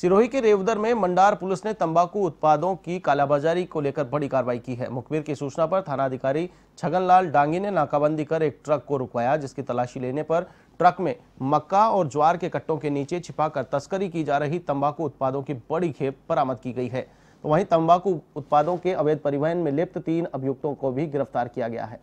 सिरोही के रेवदर में मंडार पुलिस ने तंबाकू उत्पादों की कालाबाजारी को लेकर बड़ी कार्रवाई की है मुखबिर की सूचना पर थानाधिकारी छगनलाल डांगी ने नाकाबंदी कर एक ट्रक को रुकवाया जिसकी तलाशी लेने पर ट्रक में मक्का और ज्वार के कट्टों के नीचे छिपाकर तस्करी की जा रही तंबाकू उत्पादों की बड़ी खेप बरामद की गई है तो वहीं तंबाकू उत्पादों के अवैध परिवहन में लिप्त तीन अभियुक्तों को भी गिरफ्तार किया गया है